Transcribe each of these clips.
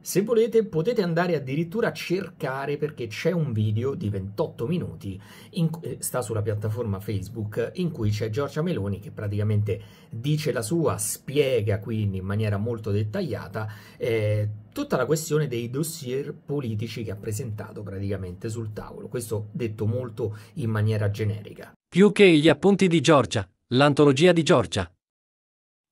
Se volete potete andare addirittura a cercare perché c'è un video di 28 minuti, in, eh, sta sulla piattaforma Facebook, in cui c'è Giorgia Meloni che praticamente dice la sua, spiega quindi in maniera molto dettagliata eh, tutta la questione dei dossier politici che ha presentato praticamente sul tavolo, questo detto molto in maniera generica. Più che gli appunti di Giorgia, l'antologia di Giorgia.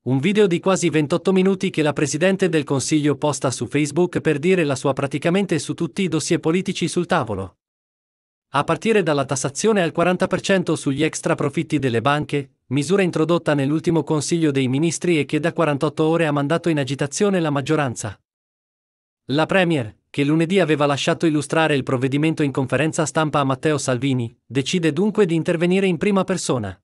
Un video di quasi 28 minuti che la Presidente del Consiglio posta su Facebook per dire la sua praticamente su tutti i dossier politici sul tavolo. A partire dalla tassazione al 40% sugli extra profitti delle banche, misura introdotta nell'ultimo Consiglio dei Ministri e che da 48 ore ha mandato in agitazione la maggioranza. La Premier, che lunedì aveva lasciato illustrare il provvedimento in conferenza stampa a Matteo Salvini, decide dunque di intervenire in prima persona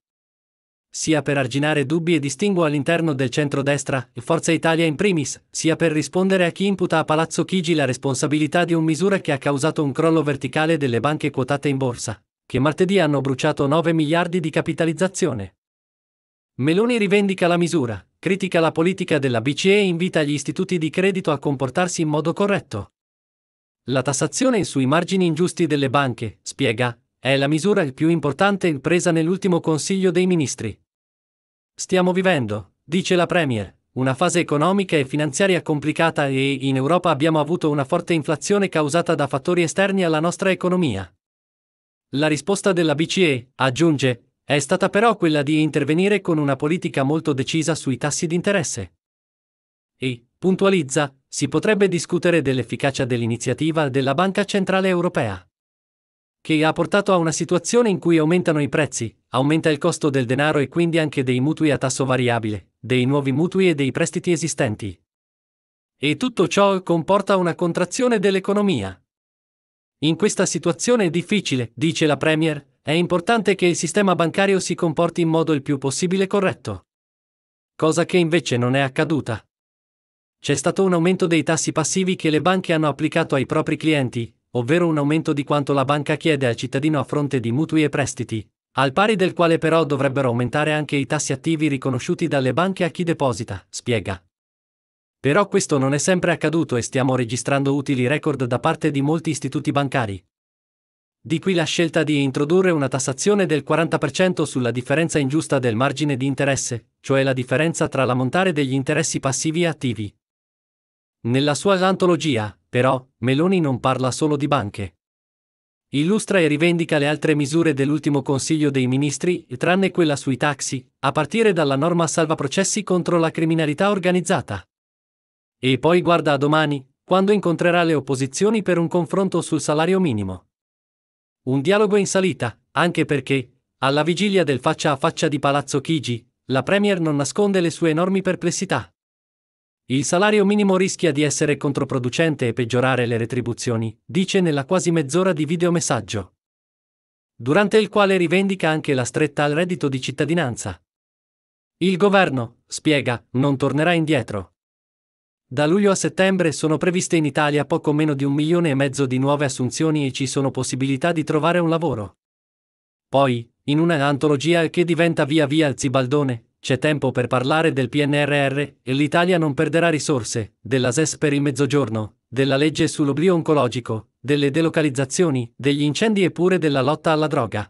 sia per arginare dubbi e distinguo all'interno del centrodestra, e Forza Italia in primis, sia per rispondere a chi imputa a Palazzo Chigi la responsabilità di un misura che ha causato un crollo verticale delle banche quotate in borsa, che martedì hanno bruciato 9 miliardi di capitalizzazione. Meloni rivendica la misura, critica la politica della BCE e invita gli istituti di credito a comportarsi in modo corretto. La tassazione sui margini ingiusti delle banche, spiega, è la misura più importante presa nell'ultimo Consiglio dei Ministri, Stiamo vivendo, dice la Premier, una fase economica e finanziaria complicata e in Europa abbiamo avuto una forte inflazione causata da fattori esterni alla nostra economia. La risposta della BCE, aggiunge, è stata però quella di intervenire con una politica molto decisa sui tassi di interesse. E, puntualizza, si potrebbe discutere dell'efficacia dell'iniziativa della Banca Centrale Europea che ha portato a una situazione in cui aumentano i prezzi, aumenta il costo del denaro e quindi anche dei mutui a tasso variabile, dei nuovi mutui e dei prestiti esistenti. E tutto ciò comporta una contrazione dell'economia. In questa situazione difficile, dice la Premier, è importante che il sistema bancario si comporti in modo il più possibile corretto. Cosa che invece non è accaduta. C'è stato un aumento dei tassi passivi che le banche hanno applicato ai propri clienti, ovvero un aumento di quanto la banca chiede al cittadino a fronte di mutui e prestiti, al pari del quale però dovrebbero aumentare anche i tassi attivi riconosciuti dalle banche a chi deposita, spiega. Però questo non è sempre accaduto e stiamo registrando utili record da parte di molti istituti bancari. Di qui la scelta di introdurre una tassazione del 40% sulla differenza ingiusta del margine di interesse, cioè la differenza tra l'ammontare degli interessi passivi e attivi. Nella sua antologia, però, Meloni non parla solo di banche. Illustra e rivendica le altre misure dell'ultimo Consiglio dei Ministri, tranne quella sui taxi, a partire dalla norma salva processi contro la criminalità organizzata. E poi guarda a domani, quando incontrerà le opposizioni per un confronto sul salario minimo. Un dialogo in salita, anche perché, alla vigilia del faccia a faccia di Palazzo Chigi, la Premier non nasconde le sue enormi perplessità. Il salario minimo rischia di essere controproducente e peggiorare le retribuzioni, dice nella quasi mezz'ora di videomessaggio. Durante il quale rivendica anche la stretta al reddito di cittadinanza. Il governo, spiega, non tornerà indietro. Da luglio a settembre sono previste in Italia poco meno di un milione e mezzo di nuove assunzioni e ci sono possibilità di trovare un lavoro. Poi, in una antologia che diventa via via il zibaldone, c'è tempo per parlare del PNRR e l'Italia non perderà risorse, della SES per il mezzogiorno, della legge sull'oblio oncologico, delle delocalizzazioni, degli incendi e pure della lotta alla droga.